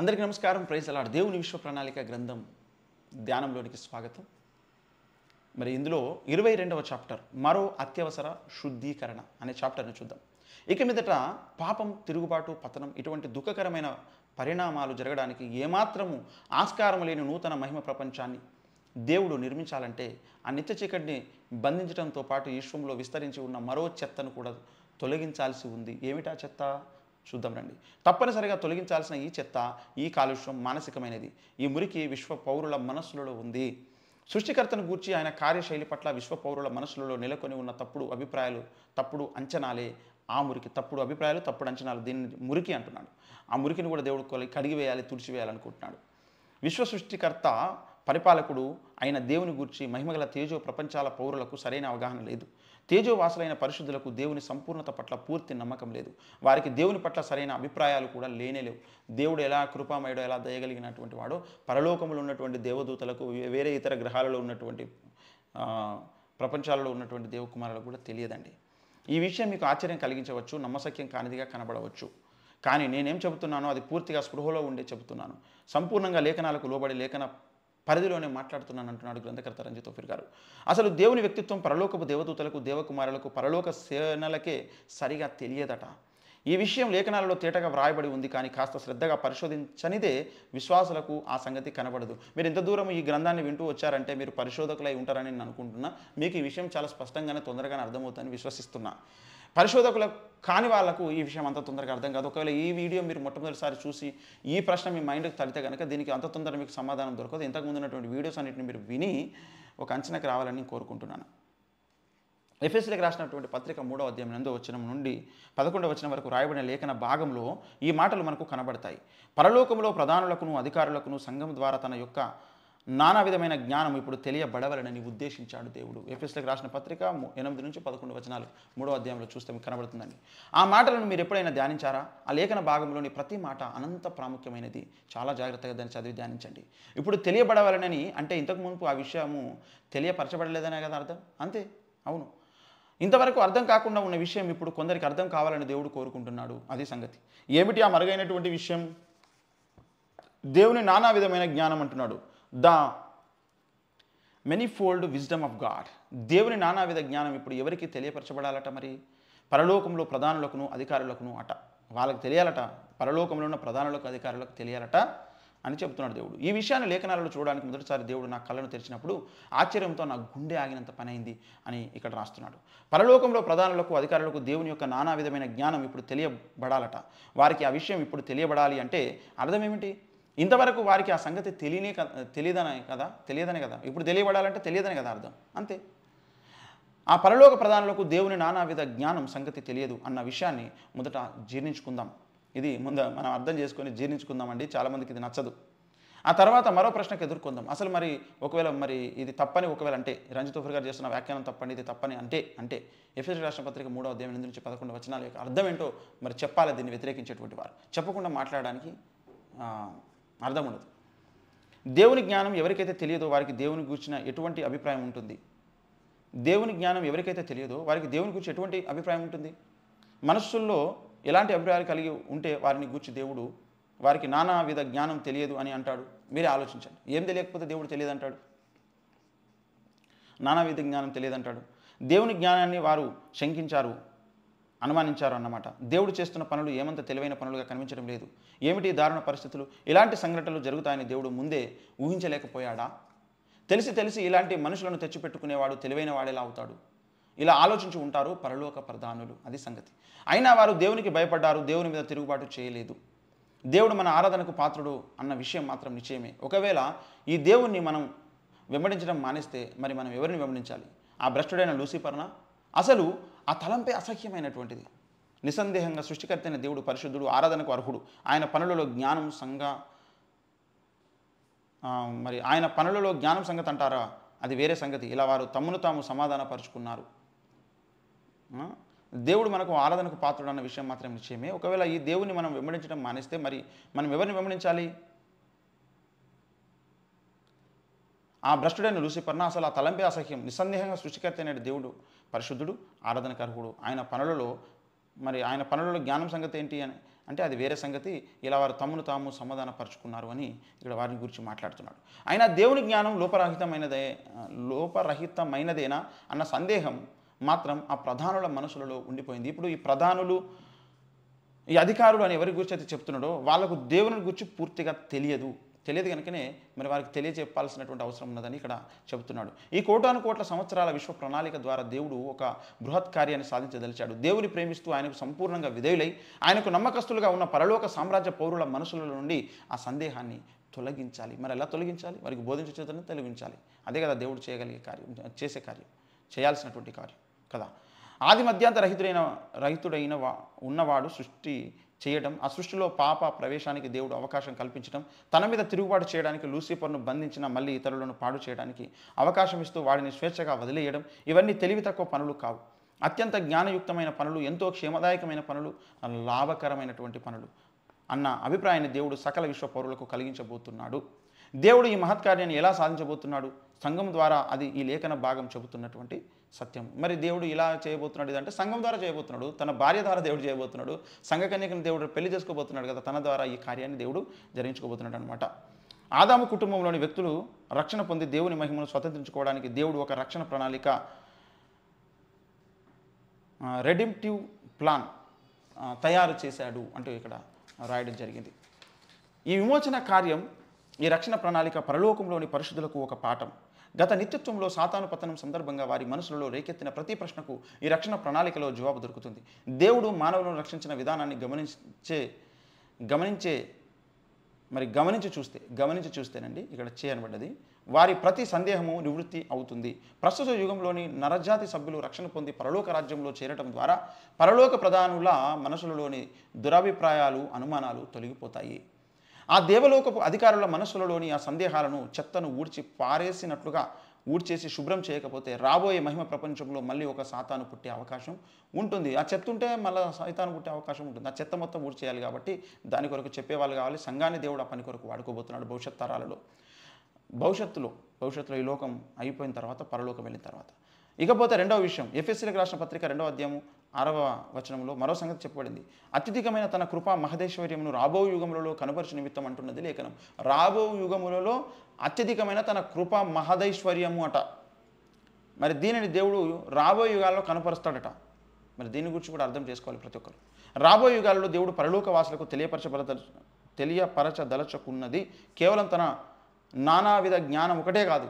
అందరికీ నమస్కారం ప్రైజ్ అలాడ్ దేవుని విశ్వ ప్రణాళిక గ్రంథం ధ్యానంలోనికి స్వాగతం మరి ఇందులో ఇరవై రెండవ చాప్టర్ మరో అత్యవసర శుద్ధీకరణ అనే చాప్టర్ని చూద్దాం ఇక మీదట పాపం తిరుగుబాటు పతనం ఇటువంటి దుఃఖకరమైన పరిణామాలు జరగడానికి ఏమాత్రము ఆస్కారం లేని నూతన మహిమ ప్రపంచాన్ని దేవుడు నిర్మించాలంటే ఆ నిత్య చీకటిని బంధించడంతో పాటు విశ్వంలో విస్తరించి ఉన్న మరో చెత్తను కూడా తొలగించాల్సి ఉంది ఏమిటా చెత్త చూద్దాం రండి తప్పనిసరిగా తొలగించాల్సిన ఈ చెత్త ఈ కాలుష్యం మానసికమైనది ఈ మురికి విశ్వ పౌరుల మనస్సులలో ఉంది సృష్టికర్తను గూర్చి ఆయన కార్యశైలి పట్ల విశ్వ పౌరుల మనసులలో నెలకొని ఉన్న తప్పుడు అభిప్రాయాలు తప్పుడు అంచనాలే ఆ మురికి తప్పుడు అభిప్రాయాలు తప్పుడు అంచనాలు దీన్ని మురికి అంటున్నాడు ఆ మురికిని కూడా దేవుడు వేయాలి తుడిచివేయాలనుకుంటున్నాడు విశ్వ సృష్టికర్త పరిపాలకుడు అయిన దేవుని గూర్చి మహిమగల తేజో ప్రపంచాల పౌరులకు సరైన అవగాహన లేదు తేజోవాసులైన పరిశుద్ధులకు దేవుని సంపూర్ణత పట్ల పూర్తి నమ్మకం లేదు వారికి దేవుని పట్ల సరైన అభిప్రాయాలు కూడా లేనేలేవు దేవుడు ఎలా కృపామయుడో ఎలా దయగలిగినటువంటి వాడో పరలోకంలో ఉన్నటువంటి దేవదూతలకు వేరే ఇతర గ్రహాలలో ఉన్నటువంటి ప్రపంచాలలో ఉన్నటువంటి దేవకుమారులకు కూడా తెలియదండి ఈ విషయం మీకు ఆశ్చర్యం కలిగించవచ్చు నమ్మసక్యం కానిదిగా కనబడవచ్చు కానీ నేనేం చెబుతున్నానో అది పూర్తిగా స్పృహలో ఉండే చెబుతున్నాను సంపూర్ణంగా లేఖనాలకు లోబడి లేఖన పరిధిలోనే మాట్లాడుతున్నాను అంటున్నాడు గ్రంథకర్త రంజిత్ గారు అసలు దేవుని వ్యక్తిత్వం పరలోకపు దేవదూతలకు దేవకుమారులకు పరలోక సేనలకే సరిగా తెలియదట ఈ విషయం లేఖనాలలో తేటగా వ్రాయబడి ఉంది కానీ కాస్త శ్రద్ధగా పరిశోధించనిదే విశ్వాసులకు ఆ సంగతి కనబడదు మీరు ఇంత దూరం ఈ గ్రంథాన్ని వింటూ వచ్చారంటే మీరు పరిశోధకులై ఉంటారని నేను అనుకుంటున్నా మీకు ఈ విషయం చాలా స్పష్టంగానే తొందరగానే అర్థమవుతుందని విశ్వసిస్తున్నా పరిశోధకులకు కాని వాళ్ళకు ఈ విషయం అంత తొందరగా అర్థం కాదు ఒకవేళ ఈ వీడియో మీరు మొట్టమొదటిసారి చూసి ఈ ప్రశ్న మీ మైండ్కి తడితే కనుక దీనికి అంత తొందరగా మీకు సమాధానం దొరకదు ఇంతకు ముందున్నటువంటి వీడియోస్ అన్నింటిని మీరు విని ఒక అంచనాకి రావాలని కోరుకుంటున్నాను ఎఫ్ఎస్సీలకు రాసినటువంటి పత్రిక మూడవ అధ్యాయం నందు వచ్చిన నుండి పదకొండవ వచ్చిన వరకు రాయబడిన లేఖన భాగంలో ఈ మాటలు మనకు కనబడతాయి పరలోకంలో ప్రధానులకును అధికారులకును సంఘం ద్వారా తన యొక్క నానా విధమైన జ్ఞానం ఇప్పుడు తెలియబడవలనని ఉద్దేశించాడు దేవుడు ఎఫ్ఎస్లకు రాసిన పత్రిక ఎనిమిది నుంచి పదకొండు వచనాలు మూడో అధ్యాయంలో చూస్తే మీకు కనబడుతుందని ఆ మాటలను మీరు ఎప్పుడైనా ధ్యానించారా ఆ లేఖన భాగంలోని ప్రతి మాట అనంత ప్రాముఖ్యమైనది చాలా జాగ్రత్తగా దాన్ని చదివి ధ్యానించండి ఇప్పుడు తెలియబడవలనని అంటే ఇంతకు ముందు ఆ విషయము తెలియపరచబడలేదనే కదా అర్థం అంతే అవును ఇంతవరకు అర్థం కాకుండా ఉన్న విషయం ఇప్పుడు కొందరికి అర్థం కావాలని దేవుడు కోరుకుంటున్నాడు అదే సంగతి ఏమిటి ఆ మరుగైనటువంటి విషయం దేవుని నానా విధమైన జ్ఞానం అంటున్నాడు the fold wisdom of God దేవుని నానావిధ జ్ఞానం ఇప్పుడు ఎవరికి తెలియపరచబడాలట మరి పరలోకంలో ప్రధానులకును అధికారులకును అట వాళ్ళకి తెలియాలట పరలోకంలో ఉన్న ప్రధానులకు అధికారులకు తెలియాలట అని చెప్తున్నాడు దేవుడు ఈ విషయాన్ని లేఖనాలలో చూడడానికి మొదటిసారి దేవుడు నా కళ్ళను తెరిచినప్పుడు ఆశ్చర్యంతో నా గుండె ఆగినంత పని అయింది అని ఇక్కడ రాస్తున్నాడు పరలోకంలో ప్రధానులకు అధికారులకు దేవుని యొక్క నానా విధమైన జ్ఞానం ఇప్పుడు తెలియబడాలట వారికి ఆ విషయం ఇప్పుడు తెలియబడాలి అంటే అర్థం ఏమిటి ఇంతవరకు వారికి ఆ సంగతి తెలియనే తెలియదనే కదా తెలియదనే కదా ఇప్పుడు తెలియబడాలంటే తెలియదనే కదా అర్థం అంతే ఆ పరలోక ప్రధానులకు దేవుని నానావిధ జ్ఞానం సంగతి తెలియదు అన్న విషయాన్ని మొదట జీర్ణించుకుందాం ఇది ముందు మనం అర్థం చేసుకొని జీర్ణించుకుందామండి చాలామందికి ఇది నచ్చదు ఆ తర్వాత మరో ప్రశ్నకు ఎదుర్కొందాం అసలు మరి ఒకవేళ మరి ఇది తప్పని ఒకవేళ అంటే రంజిత్ తోఫర్ గారు చేస్తున్న వ్యాఖ్యానం తప్పని ఇది తప్పని అంటే అంటే ఎఫ్ఎస్ రాష్ట్ర పత్రిక మూడో అధ్యాయం నుంచి పదకొండు వచనాల యొక్క అర్థం ఏంటో మరి చెప్పాలి దీన్ని వ్యతిరేకించేటువంటి వారు చెప్పకుండా మాట్లాడడానికి అర్థం ఉండదు దేవుని జ్ఞానం ఎవరికైతే తెలియదో వారికి దేవుని గురించిన ఎటువంటి అభిప్రాయం ఉంటుంది దేవుని జ్ఞానం ఎవరికైతే తెలియదో వారికి దేవుని గురించి ఎటువంటి అభిప్రాయం ఉంటుంది మనస్సుల్లో ఎలాంటి అభిప్రాయాలు కలిగి ఉంటే వారిని గూర్చి దేవుడు వారికి నానా విధ జ్ఞానం తెలియదు అని అంటాడు మీరే ఆలోచించండి ఏం తెలియకపోతే దేవుడు తెలియదు అంటాడు నానా విధ జ్ఞానం తెలియదంటాడు దేవుని జ్ఞానాన్ని వారు శంకించారు అనుమానించారు అన్నమాట దేవుడు చేస్తున్న పనులు ఏమంత తెలివైన పనులుగా కనిపించడం లేదు ఏమిటి దారుణ పరిస్థితులు ఇలాంటి సంఘటనలు జరుగుతాయని దేవుడు ముందే ఊహించలేకపోయాడా తెలిసి తెలిసి ఇలాంటి మనుషులను తెచ్చిపెట్టుకునేవాడు తెలివైన వాడేలా అవుతాడు ఇలా ఆలోచించి ఉంటారు పరలోక ప్రధానులు అది సంగతి అయినా వారు దేవునికి భయపడ్డారు దేవుని మీద తిరుగుబాటు చేయలేదు దేవుడు మన ఆరాధనకు పాత్రుడు అన్న విషయం మాత్రం నిశ్చయమే ఒకవేళ ఈ దేవుణ్ణి మనం వెంబడించడం మానేస్తే మరి మనం ఎవరిని వెంబడించాలి ఆ భ్రష్టుడైన లూసిఫర్న అసలు ఆ తలంపై అసహ్యమైనటువంటిది నిస్సందేహంగా సృష్టికర్తైన దేవుడు పరిశుద్ధుడు ఆరాధనకు అర్హుడు ఆయన పనులలో జ్ఞానం సంగ మరి ఆయన పనులలో జ్ఞానం సంగతి అంటారా అది వేరే సంగతి ఇలా వారు తమ్మును తాము సమాధానపరుచుకున్నారు దేవుడు మనకు ఆరాధనకు పాత్రుడు అన్న విషయం మాత్రం నిశ్చయమే ఒకవేళ ఈ దేవుని మనం వెంబడించడం మానేస్తే మరి మనం ఎవరిని వెంబడించాలి ఆ భ్రష్టుడైన లూసిపర్ణ అసలు ఆ తలంపే అసహ్యం నిస్సందేహంగా సృష్టికర్త దేవుడు పరిశుద్ధుడు ఆరాధనకర్హుడు ఆయన పనులలో మరి ఆయన పనులలో జ్ఞానం సంగతి ఏంటి అని అంటే అది వేరే సంగతి ఇలా వారు తమ్మును తాము సమాధాన పరుచుకున్నారు అని ఇక్కడ వారిని గురించి మాట్లాడుతున్నాడు ఆయన దేవుని జ్ఞానం లోపరహితమైనదే లోపరహితమైనదేనా అన్న సందేహం మాత్రం ఆ ప్రధానుల మనసులలో ఉండిపోయింది ఇప్పుడు ఈ ప్రధానులు ఈ అధికారులు అని ఎవరి గురించి అయితే చెప్తున్నాడో వాళ్ళకు దేవుని గురించి పూర్తిగా తెలియదు తెలియదు కనుకనే మరి వారికి తెలియజెప్పాల్సినటువంటి అవసరం ఉన్నదని ఇక్కడ చెబుతున్నాడు ఈ కోటాను కోట్ల సంవత్సరాల విశ్వ ప్రణాళిక ద్వారా దేవుడు ఒక బృహత్ కార్యాన్ని సాధించదలిచాడు దేవుని ప్రేమిస్తూ ఆయనకు సంపూర్ణంగా విధేయులై ఆయనకు నమ్మకస్తులుగా ఉన్న పరలోక సామ్రాజ్య పౌరుల మనసుల నుండి ఆ సందేహాన్ని తొలగించాలి మరి ఎలా తొలగించాలి వారికి బోధించేదని తొలగించాలి అదే కదా దేవుడు చేయగలిగే కార్యం చేసే కార్యం చేయాల్సినటువంటి కార్యం కదా ఆది మధ్యాంత రహితుడైన రహితుడైన ఉన్నవాడు సృష్టి చేయడం ఆ సృష్టిలో పాప ప్రవేశానికి దేవుడు అవకాశం కల్పించడం తన మీద తిరుగుబాటు చేయడానికి లూసిఫర్ను బంధించిన మళ్ళీ ఇతరులను పాడు చేయడానికి అవకాశం ఇస్తూ వాడిని స్వేచ్ఛగా వదిలేయడం ఇవన్నీ తెలివి తక్కువ పనులు కావు అత్యంత జ్ఞానయుక్తమైన పనులు ఎంతో క్షేమదాయకమైన పనులు లాభకరమైనటువంటి పనులు అన్న అభిప్రాయాన్ని దేవుడు సకల విశ్వ పౌరులకు కలిగించబోతున్నాడు దేవుడు ఈ మహత్కార్యాన్ని ఎలా సాధించబోతున్నాడు సంఘం ద్వారా అది ఈ లేఖన భాగం చెబుతున్నటువంటి సత్యం మరి దేవుడు ఇలా చేయబోతున్నాడు ఇదంటే సంఘం ద్వారా చేయబోతున్నాడు తన భార్య ద్వారా దేవుడు చేయబోతున్నాడు సంఘ కన్యకని దేవుడు పెళ్లి చేసుకోబోతున్నాడు కదా తన ద్వారా ఈ కార్యాన్ని దేవుడు జరిగించుకోబోతున్నాడు అనమాట ఆదాము కుటుంబంలోని వ్యక్తులు రక్షణ పొంది దేవుని మహిమను స్వతంత్రించుకోవడానికి దేవుడు ఒక రక్షణ ప్రణాళిక రెడిమ్టివ్ ప్లాన్ తయారు చేశాడు అంటూ ఇక్కడ రాయడం జరిగింది ఈ విమోచన కార్యం ఈ రక్షణ ప్రణాళిక పరలోకంలోని పరిశుద్ధులకు ఒక పాఠం గత నిత్యత్వంలో సాతాను పతనం సందర్భంగా వారి మనసులలో రేకెత్తిన ప్రతి ప్రశ్నకు ఈ రక్షణ ప్రణాళికలో జవాబు దొరుకుతుంది దేవుడు మానవులను రక్షించిన విధానాన్ని గమనించే గమనించే మరి గమనించి చూస్తే గమనించి చూస్తేనండి ఇక్కడ చేయనబడ్డది వారి ప్రతి సందేహము నివృత్తి అవుతుంది ప్రస్తుత యుగంలోని నరజాతి సభ్యులు రక్షణ పొంది పరలోక రాజ్యంలో చేరటం ద్వారా పరలోక ప్రధానుల మనసులలోని దురభిప్రాయాలు అనుమానాలు తొలగిపోతాయి ఆ దేవలోకపు అధికారుల మనసులలోని ఆ సందేహాలను చెత్తను ఊడ్చి పారేసినట్లుగా ఊడ్చేసి శుభ్రం చేయకపోతే రాబోయే మహిమ ప్రపంచంలో మళ్ళీ ఒక సాతాను పుట్టే అవకాశం ఉంటుంది ఆ చెత్త ఉంటే మళ్ళీ సైతాను పుట్టే అవకాశం ఉంటుంది ఆ చెత్త మొత్తం ఊడ్చేయాలి కాబట్టి దాని కొరకు చెప్పేవాళ్ళు కావాలి సంఘాన్ని దేవుడు ఆ పని కొరకు వాడుకోబోతున్నాడు భవిష్యత్ తరాలలో భవిష్యత్తులో భవిష్యత్తులో ఈ లోకం అయిపోయిన తర్వాత పరలోకం వెళ్ళిన తర్వాత ఇకపోతే రెండవ విషయం ఎఫ్ఎస్సీలకు రాసిన పత్రిక రెండవ అధ్యాయం ఆరవ వచనంలో మరో సంగతి చెప్పబడింది అత్యధికమైన తన కృప మహదేశ్వర్యమును రాబో యుగములలో కనపరచు నిమిత్తం అంటున్నది లేఖనం రాబో యుగములలో అత్యధికమైన తన కృప మహదైశ్వర్యము అట మరి దీనిని దేవుడు రాబో యుగాల్లో కనపరుస్తాడట మరి దీని గురించి కూడా అర్థం చేసుకోవాలి ప్రతి ఒక్కరు రాబో యుగాల్లో దేవుడు పరలోక వాసులకు తెలియపరచబడ తెలియపరచదలచకున్నది కేవలం తన నానావిధ జ్ఞానం ఒకటే కాదు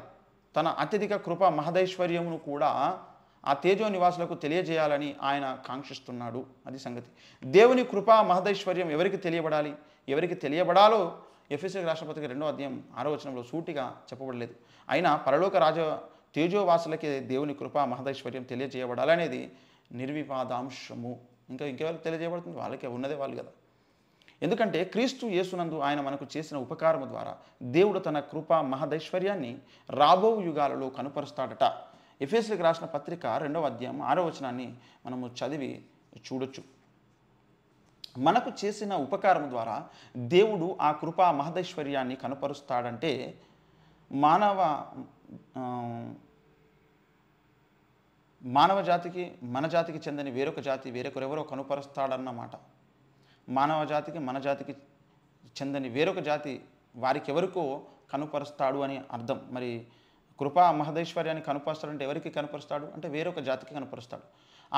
తన అత్యధిక కృప మహదైశ్వర్యమును కూడా ఆ తేజో నివాసులకు తెలియజేయాలని ఆయన కాంక్షిస్తున్నాడు అది సంగతి దేవుని కృపా మహదైశ్వర్యం ఎవరికి తెలియబడాలి ఎవరికి తెలియబడాలో ఎఫ్ఎస్ఎల్ రాష్ట్రపతికి రెండో అధ్యాయం ఆరో వచనంలో సూటిగా చెప్పబడలేదు అయినా పరలోక రాజ తేజోవాసులకి దేవుని కృపా మహదైశ్వర్యం తెలియజేయబడాలనేది నిర్విపాదాంశము ఇంకా ఇంకెవరికి తెలియజేయబడుతుంది వాళ్ళకే ఉన్నదే వాళ్ళు కదా ఎందుకంటే క్రీస్తు యేసునందు ఆయన మనకు చేసిన ఉపకారము ద్వారా దేవుడు తన కృపా మహదైశ్వర్యాన్ని రాబో యుగాలలో కనుపరుస్తాడట ఎఫ్ఎస్లకు రాసిన పత్రిక రెండవ అధ్యాయం ఆరో వచనాన్ని మనము చదివి చూడొచ్చు మనకు చేసిన ఉపకారం ద్వారా దేవుడు ఆ కృపా మహదైశ్వర్యాన్ని కనపరుస్తాడంటే మానవ మానవ జాతికి మన జాతికి చెందని వేరొక జాతి వేరొకరెవరో కనుపరుస్తాడన్నమాట మానవ జాతికి మన జాతికి చెందని వేరొక జాతి వారికెవరికో కనుపరుస్తాడు అని అర్థం మరి కృపా మహదేశ్వర్యాన్ని కనపరుస్తాడంటే ఎవరికి కనపరుస్తాడు అంటే వేరొక జాతికి కనపరుస్తాడు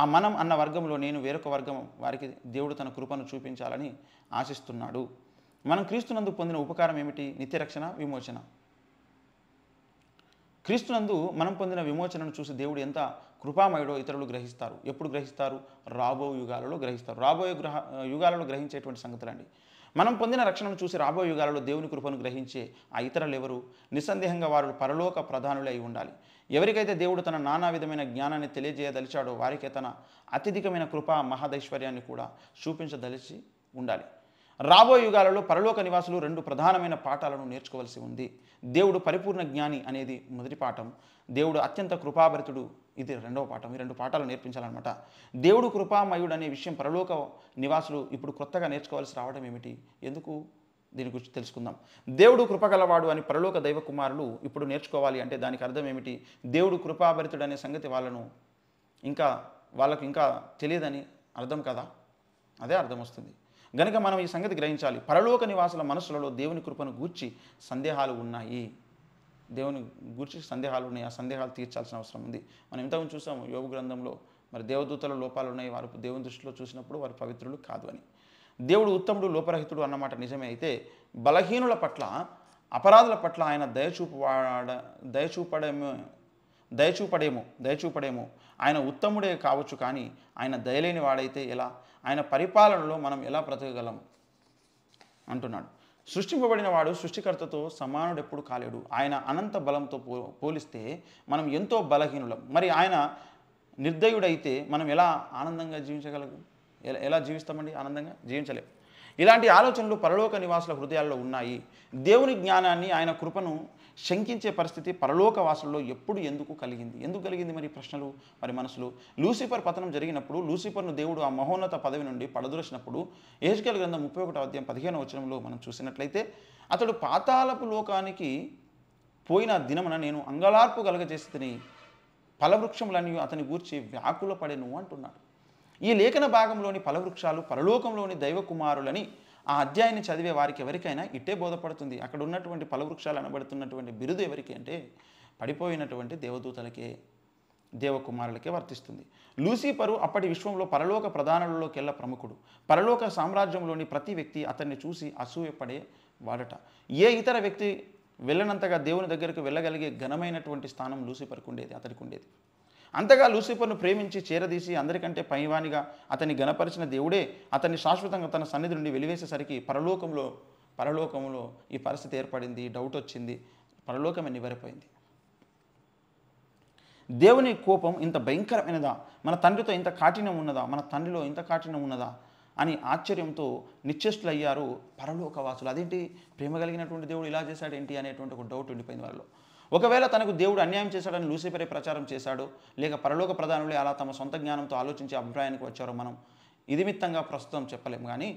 ఆ మనం అన్న వర్గంలో నేను వేరొక వర్గం వారికి దేవుడు తన కృపను చూపించాలని ఆశిస్తున్నాడు మనం క్రీస్తునందు పొందిన ఉపకారం ఏమిటి నిత్యరక్షణ విమోచన క్రీస్తునందు మనం పొందిన విమోచనను చూసి దేవుడు ఎంత కృపామయుడో ఇతరులు గ్రహిస్తారు ఎప్పుడు గ్రహిస్తారు రాబో యుగాలలో గ్రహిస్తారు రాబోయే గ్రహ యుగాలలో గ్రహించేటువంటి సంగతులండి మనం పొందిన రక్షణను చూసి రాబోయే యుగాలలో దేవుని కృపను గ్రహించే ఆ ఇతరులు ఎవరు నిస్సందేహంగా వారు పరలోక ప్రధానులే అయి ఉండాలి ఎవరికైతే దేవుడు తన నానా విధమైన జ్ఞానాన్ని తెలియజేయదలిచాడో వారికే తన అత్యధికమైన కృప మహాదైశ్వర్యాన్ని కూడా చూపించదలిచి ఉండాలి రాబోయే యుగాలలో పరలోక నివాసులు రెండు ప్రధానమైన పాఠాలను నేర్చుకోవాల్సి ఉంది దేవుడు పరిపూర్ణ జ్ఞాని అనేది మొదటి పాఠం దేవుడు అత్యంత కృపాభరితుడు ఇది రెండవ పాఠం ఈ రెండు పాఠాలు నేర్పించాలన్నమాట దేవుడు కృపామయుడు అనే విషయం పరలోక నివాసులు ఇప్పుడు కొత్తగా నేర్చుకోవాల్సి రావడం ఏమిటి ఎందుకు దీని గురించి తెలుసుకుందాం దేవుడు కృపగలవాడు అని పరలోక దైవ కుమారులు ఇప్పుడు నేర్చుకోవాలి అంటే దానికి అర్థం ఏమిటి దేవుడు కృపాభరితుడు అనే సంగతి వాళ్ళను ఇంకా వాళ్ళకు ఇంకా తెలియదని అర్థం కదా అదే అర్థం వస్తుంది గనుక మనం ఈ సంగతి గ్రహించాలి పరలోక నివాసుల మనసులలో దేవుని కృపను గూర్చి సందేహాలు ఉన్నాయి దేవుని గురించి సందేహాలు ఉన్నాయి ఆ సందేహాలు తీర్చాల్సిన అవసరం ఉంది మనం ఇంతకుముందు చూసాము యోగ గ్రంథంలో మరి దేవదూతల లోపాలు ఉన్నాయి వారు దేవుని దృష్టిలో చూసినప్పుడు వారు పవిత్రులు కాదు అని దేవుడు ఉత్తముడు లోపరహితుడు అన్నమాట నిజమే అయితే బలహీనుల పట్ల అపరాధుల పట్ల ఆయన దయచూపవాడ దయచూపడమే దయచూపడేమో దయచూపడేమో ఆయన ఉత్తముడే కావచ్చు కానీ ఆయన దయలేని వాడైతే ఎలా ఆయన పరిపాలనలో మనం ఎలా బ్రతకగలం అంటున్నాడు సృష్టింపబడిన వాడు సృష్టికర్తతో సమానుడు ఎప్పుడు కాలేడు ఆయన అనంత బలంతో పో పోలిస్తే మనం ఎంతో బలహీనులం మరి ఆయన నిర్దయుడైతే మనం ఎలా ఆనందంగా జీవించగలం ఎలా జీవిస్తామండి ఆనందంగా జీవించలేము ఇలాంటి ఆలోచనలు పరలోక నివాసుల హృదయాల్లో ఉన్నాయి దేవుని జ్ఞానాన్ని ఆయన కృపను శంకించే పరిస్థితి పరలోక వాసుల్లో ఎప్పుడు ఎందుకు కలిగింది ఎందుకు కలిగింది మరి ప్రశ్నలు మరి మనసులు లూసిఫర్ పతనం జరిగినప్పుడు లూసిఫర్ను దేవుడు ఆ మహోన్నత పదవి నుండి పడదురచినప్పుడు ఏజ్కల్ గ్రంథం ముప్పై ఒకటో అధ్యాయం పదిహేను వచనంలో మనం చూసినట్లయితే అతడు పాతాలపు లోకానికి పోయిన దినమున నేను అంగలార్పు కలగజేసి తిని ఫలవృక్షములన్నీ అతని గూర్చి వ్యాకుల పడేను అంటున్నాడు ఈ లేఖన భాగంలోని ఫలవృక్షాలు పరలోకంలోని దైవకుమారులని ఆ అధ్యాయాన్ని చదివే వారికి ఎవరికైనా ఇట్టే బోధపడుతుంది అక్కడ ఉన్నటువంటి ఫలవృక్షాలు అనబడుతున్నటువంటి బిరుదు ఎవరికి అంటే పడిపోయినటువంటి దేవదూతలకే దేవకుమారులకే వర్తిస్తుంది లూసిఫరు అప్పటి విశ్వంలో పరలోక ప్రధానులలోకెల్లా ప్రముఖుడు పరలోక సామ్రాజ్యంలోని ప్రతి వ్యక్తి అతన్ని చూసి అసూయపడే వాడట ఏ ఇతర వ్యక్తి వెళ్ళనంతగా దేవుని దగ్గరకు వెళ్ళగలిగే ఘనమైనటువంటి స్థానం లూసిఫర్కు ఉండేది అతడికి ఉండేది అంతగా లూసిఫర్ను ప్రేమించి చేరదీసి అందరికంటే పైవానిగా అతన్ని గణపరిచిన దేవుడే అతన్ని శాశ్వతంగా తన సన్నిధి నుండి వెలివేసేసరికి పరలోకంలో పరలోకంలో ఈ పరిస్థితి ఏర్పడింది డౌట్ వచ్చింది పరలోకమే నివరిపోయింది దేవుని కోపం ఇంత భయంకరమైనదా మన తండ్రితో ఇంత కాఠిన్యం ఉన్నదా మన తండ్రిలో ఇంత కాఠిన్యం ఉన్నదా అని ఆశ్చర్యంతో నిశ్చేష్టులయ్యారు పరలోకవాసులు అదేంటి ప్రేమ కలిగినటువంటి దేవుడు ఇలా చేశాడేంటి అనేటువంటి ఒక డౌట్ ఉండిపోయింది వాళ్ళు ఒకవేళ తనకు దేవుడు అన్యాయం చేశాడని లూసిఫరే ప్రచారం చేశాడు లేక పరలోక ప్రధానులే అలా తమ సొంత జ్ఞానంతో ఆలోచించే అభిప్రాయానికి వచ్చారో మనం ఇదిమిత్తంగా ప్రస్తుతం చెప్పలేము కానీ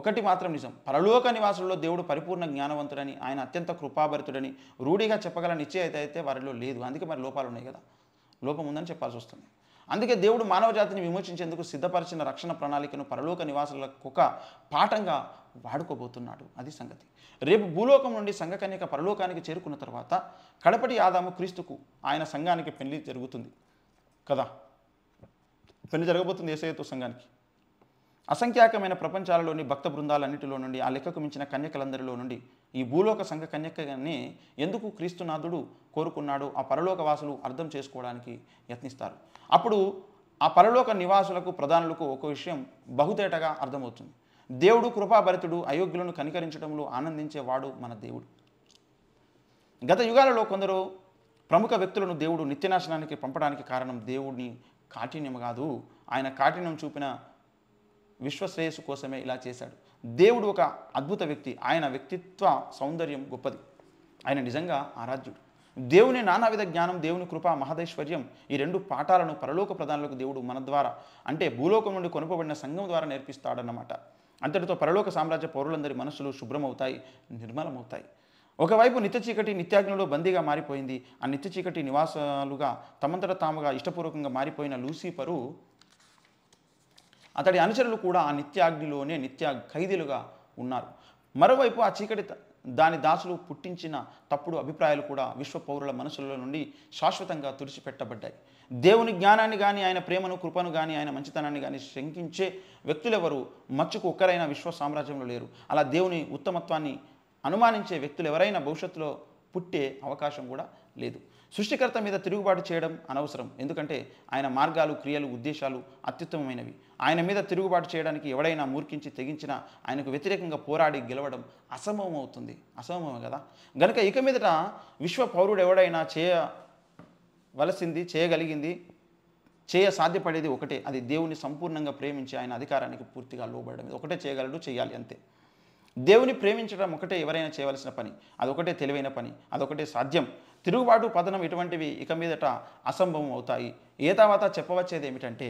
ఒకటి మాత్రం నిజం పరలోక నివాసుల్లో దేవుడు పరిపూర్ణ జ్ఞానవంతుడని ఆయన అత్యంత కృపాభరితుడని రూఢిగా చెప్పగల నిశ్చయత అయితే వారిలో లేదు అందుకే మరి లోపాలు ఉన్నాయి కదా లోపం ఉందని చెప్పాల్సి వస్తుంది అందుకే దేవుడు మానవ జాతిని విమోచించేందుకు సిద్ధపరిచిన రక్షణ ప్రణాళికను పరలోక నివాసులకు ఒక పాఠంగా వాడుకోబోతున్నాడు అది సంగతి రేపు భూలోకం నుండి సంఘకన్యక పరలోకానికి చేరుకున్న తర్వాత కడపటి ఆదాము క్రీస్తుకు ఆయన సంఘానికి పెళ్లి జరుగుతుంది కదా పెళ్లి జరగబోతుంది ఏసయ్యతో సంఘానికి అసంఖ్యాకమైన ప్రపంచాలలోని భక్త బృందాలన్నింటిలో నుండి ఆ లెక్కకు మించిన కన్యకలందరిలో నుండి ఈ భూలోక సంఘ కన్యకని ఎందుకు క్రీస్తునాథుడు కోరుకున్నాడు ఆ పరలోక వాసులు అర్థం చేసుకోవడానికి యత్నిస్తారు అప్పుడు ఆ పరలోక నివాసులకు ప్రధానులకు ఒక విషయం బహుతేటగా అర్థమవుతుంది దేవుడు కృపాభరితుడు అయోగ్యులను కనికరించడంలో ఆనందించేవాడు మన దేవుడు గత యుగాలలో కొందరు ప్రముఖ వ్యక్తులను దేవుడు నిత్యనాశనానికి పంపడానికి కారణం దేవుడిని కాఠిన్యం కాదు ఆయన కాఠిన్యం చూపిన విశ్వశ్రేయస్సు కోసమే ఇలా చేశాడు దేవుడు ఒక అద్భుత వ్యక్తి ఆయన వ్యక్తిత్వ సౌందర్యం గొప్పది ఆయన నిజంగా ఆరాధ్యుడు దేవుని నానావిధ జ్ఞానం దేవుని కృప మహదైశ్వర్యం ఈ రెండు పాఠాలను పరలోక ప్రధానులకు దేవుడు మన ద్వారా అంటే భూలోకం నుండి కొనుకోబడిన సంఘం ద్వారా నేర్పిస్తాడన్నమాట అంతటితో పరలోక సామ్రాజ్య పౌరులందరి మనసులు శుభ్రమవుతాయి నిర్మలమవుతాయి ఒకవైపు నిత్య చీకటి నిత్యాగ్నిలో బందీగా మారిపోయింది ఆ నిత్య చీకటి నివాసాలుగా తమంతట తాముగా ఇష్టపూర్వకంగా మారిపోయిన లూసిఫరు అతడి అనుచరులు కూడా ఆ నిత్యాగ్నిలోనే నిత్య ఖైదీలుగా ఉన్నారు మరోవైపు ఆ చీకటి దాని దాసులు పుట్టించిన తప్పుడు అభిప్రాయాలు కూడా విశ్వ పౌరుల మనసుల నుండి శాశ్వతంగా తుడిచిపెట్టబడ్డాయి దేవుని జ్ఞానాన్ని కానీ ఆయన ప్రేమను కృపను కానీ ఆయన మంచితనాన్ని కానీ శంకించే వ్యక్తులెవరు మచ్చుకు ఒక్కరైనా విశ్వ సామ్రాజ్యంలో లేరు అలా దేవుని ఉత్తమత్వాన్ని అనుమానించే వ్యక్తులు ఎవరైనా భవిష్యత్తులో పుట్టే అవకాశం కూడా లేదు సృష్టికర్త మీద తిరుగుబాటు చేయడం అనవసరం ఎందుకంటే ఆయన మార్గాలు క్రియలు ఉద్దేశాలు అత్యుత్తమమైనవి ఆయన మీద తిరుగుబాటు చేయడానికి ఎవడైనా మూర్ఖించి తెగించినా ఆయనకు వ్యతిరేకంగా పోరాడి గెలవడం అసంభవం అవుతుంది అసంభవమే కదా గనక ఇక మీదట విశ్వ పౌరుడు ఎవడైనా చేయవలసింది చేయగలిగింది చేయ సాధ్యపడేది ఒకటే అది దేవుణ్ణి సంపూర్ణంగా ప్రేమించి ఆయన అధికారానికి పూర్తిగా లోబడడం ఒకటే చేయగలడు చేయాలి అంతే దేవుని ప్రేమించడం ఒకటే ఎవరైనా చేయవలసిన పని అదొకటే తెలివైన పని అదొకటే సాధ్యం తిరుగుబాటు పతనం ఇటువంటివి ఇక మీదట అసంభవం అవుతాయి ఏ తర్వాత చెప్పవచ్చేది ఏమిటంటే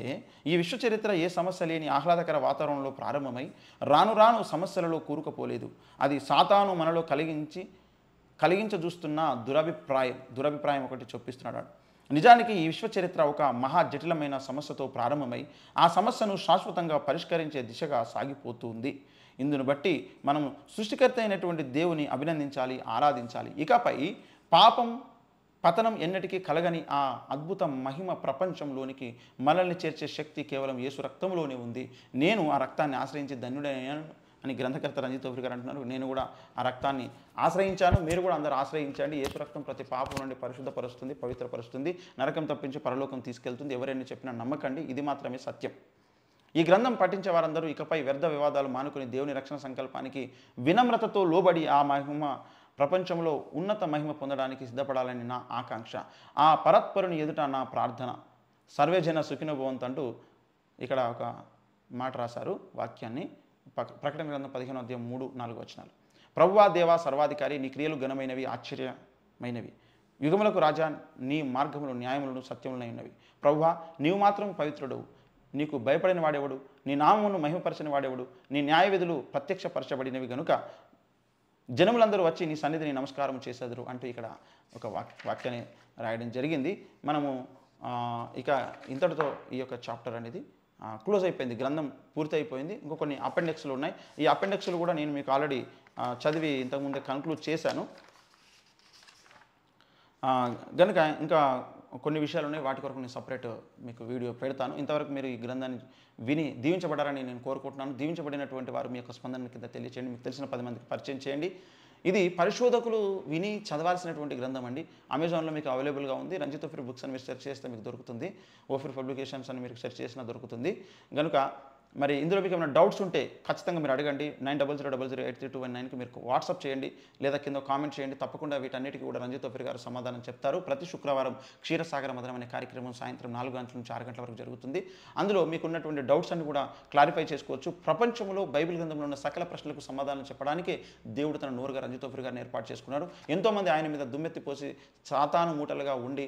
ఈ విశ్వ చరిత్ర ఏ సమస్య లేని ఆహ్లాదకర వాతావరణంలో ప్రారంభమై రాను రాను సమస్యలలో కూరుకుపోలేదు అది సాతాను మనలో కలిగించి కలిగించ చూస్తున్న దురభిప్రాయం దురభిప్రాయం ఒకటి చొప్పిస్తున్నాడు నిజానికి ఈ విశ్వ చరిత్ర ఒక మహా జటిలమైన సమస్యతో ప్రారంభమై ఆ సమస్యను శాశ్వతంగా పరిష్కరించే దిశగా సాగిపోతుంది ఇందును బట్టి మనం సృష్టికర్త అయినటువంటి దేవుని అభినందించాలి ఆరాధించాలి ఇకపై పాపం పతనం ఎన్నటికీ కలగని ఆ అద్భుత మహిమ ప్రపంచంలోనికి మనల్ని చేర్చే శక్తి కేవలం యేసు రక్తంలోనే ఉంది నేను ఆ రక్తాన్ని ఆశ్రయించి ధన్యుడైనాను అని గ్రంథకర్త రంజిత్ తోఫీ గారు అంటున్నారు నేను కూడా ఆ రక్తాన్ని ఆశ్రయించాను మీరు కూడా అందరూ ఆశ్రయించండి ఏసు రక్తం ప్రతి పాపం నుండి పరిశుద్ధపరుస్తుంది పవిత్రపరుస్తుంది నరకం తప్పించి పరలోకం తీసుకెళ్తుంది ఎవరైనా చెప్పినా నమ్మకండి ఇది మాత్రమే సత్యం ఈ గ్రంథం పఠించే వారందరూ ఇకపై వ్యర్థ వివాదాలు మానుకుని దేవుని రక్షణ సంకల్పానికి వినమ్రతతో లోబడి ఆ మహిమ ప్రపంచంలో ఉన్నత మహిమ పొందడానికి సిద్ధపడాలని నా ఆకాంక్ష ఆ పరత్పరుని ఎదుట నా ప్రార్థన సర్వేజన సుఖినభవంత్ అంటూ ఇక్కడ ఒక మాట రాశారు వాక్యాన్ని ప్రకటన గ్రంథం పదిహేను అధ్యయం మూడు నాలుగు వచనాలు ప్రవ్వా దేవా సర్వాధికారి నీ క్రియలు ఘనమైనవి ఆశ్చర్యమైనవి యుగములకు రాజా నీ మార్గములు న్యాయములను సత్యములైనవి ప్రవ్వా నీవు మాత్రం పవిత్రుడు నీకు భయపడిన వాడెవడు నీ నామమును మహిమపరచని వాడెవడు నీ న్యాయ విధులు ప్రత్యక్షపరచబడినవి గనుక జనములందరూ వచ్చి నీ సన్నిధిని నమస్కారం చేసేదరు అంటూ ఇక్కడ ఒక వాక్ వాక్యాన్ని రాయడం జరిగింది మనము ఇక ఇంతటితో ఈ యొక్క చాప్టర్ అనేది క్లోజ్ అయిపోయింది గ్రంథం పూర్తి అయిపోయింది ఇంకో కొన్ని అపెండెక్స్లు ఉన్నాయి ఈ అపెండెక్స్లు కూడా నేను మీకు ఆల్రెడీ చదివి ఇంతకుముందే కన్క్లూడ్ చేశాను కనుక ఇంకా కొన్ని విషయాలు ఉన్నాయి వాటి కొరకు నేను సపరేట్ మీకు వీడియో పెడతాను ఇంతవరకు మీరు ఈ గ్రంథాన్ని విని దీవించబడారని నేను కోరుకుంటున్నాను దీవించబడినటువంటి వారు మీ యొక్క స్పందన కింద తెలియచేయండి మీకు తెలిసిన పది మందికి పరిచయం చేయండి ఇది పరిశోధకులు విని చదవాల్సినటువంటి గ్రంథం అండి అమెజాన్లో మీకు అవైలబుల్గా ఉంది రంజిత్ ఓఫీర్ బుక్స్ అని మీరు సెర్చ్ చేస్తే మీకు దొరుకుతుంది ఓఫీర్ పబ్లికేషన్స్ అని మీరు సెర్చ్ చేసినా దొరుకుతుంది కనుక మరి ఇందులో మీకు ఏమైనా డౌట్స్ ఉంటే ఖచ్చితంగా మీరు అడగండి nine double zero double zero eight three two one నైన్కి మీరు వాట్సాప్ చేయండి లేదా కింద కామెంట్ చేయండి తప్పకుండా వీటన్నిటికీ కూడా రంజిత్ తొఫీర్ గారు సమాధానం చెప్తారు ప్రతి శుక్రవారం క్షీరసాగర మధురం అనే కార్యక్రమం సాయంత్రం నాలుగు గంటల నుంచి ఆరు గంటల వరకు జరుగుతుంది అందులో మీకున్నటువంటి డౌట్స్ అన్ని కూడా క్లారిఫై చేసుకోవచ్చు ప్రపంచంలో బైబిల్ గ్రంథంలో ఉన్న సకల ప్రశ్నలకు సమాధానం చెప్పడానికి దేవుడు తన నోరుగా రంజిత్ తొఫీర్ గారిని ఏర్పాటు చేసుకున్నారు ఎంతోమంది ఆయన మీద దుమ్మెత్తి పోసి సాతాను మూటలుగా ఉండి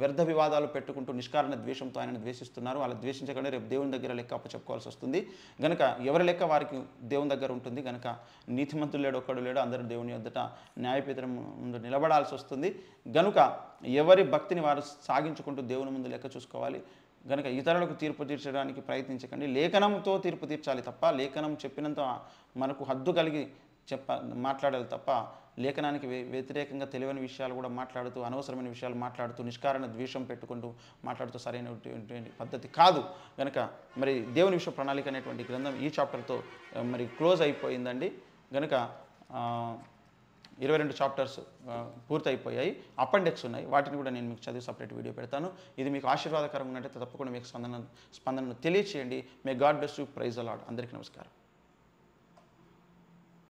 వ్యర్థ వివాదాలు పెట్టుకుంటూ నిష్కారణ ద్వేషంతో ఆయన ద్వేషిస్తున్నారు అలా ద్వేషించకుండా రేపు దేవుని దగ్గర లెక్క అప్పచెప్పుకోవాల్సి వస్తుంది గనక ఎవరి లెక్క వారికి దేవుని దగ్గర ఉంటుంది గనక నీతిమంతులు లేడు ఒక్కడు లేడు అందరూ దేవుని వద్దట న్యాయపేతరం ముందు నిలబడాల్సి వస్తుంది గనుక ఎవరి భక్తిని వారు సాగించుకుంటూ దేవుని ముందు లెక్క చూసుకోవాలి గనక ఇతరులకు తీర్పు తీర్చడానికి ప్రయత్నించకండి లేఖనంతో తీర్పు తీర్చాలి తప్ప లేఖనం చెప్పినంత మనకు హద్దు కలిగి చెప్ప మాట్లాడాలి తప్ప లేఖనానికి వ్యతిరేకంగా తెలియని విషయాలు కూడా మాట్లాడుతూ అనవసరమైన విషయాలు మాట్లాడుతూ నిష్కారణ ద్వేషం పెట్టుకుంటూ మాట్లాడుతూ సరైనటువంటి పద్ధతి కాదు కనుక మరి దేవుని విశ్వ ప్రణాళిక అనేటువంటి గ్రంథం ఈ చాప్టర్తో మరి క్లోజ్ అయిపోయిందండి కనుక ఇరవై రెండు చాప్టర్స్ పూర్తయిపోయాయి అపెండెక్స్ ఉన్నాయి వాటిని కూడా నేను మీకు చదివి సపరేట్ వీడియో పెడతాను ఇది మీకు ఆశీర్వాదకరంగా ఉన్నట్టయితే తప్పకుండా మీకు స్పందన స్పందనను తెలియచేయండి మే గాడ్ బెస్ట్ ప్రైజ్ అలాడ్ అందరికీ నమస్కారం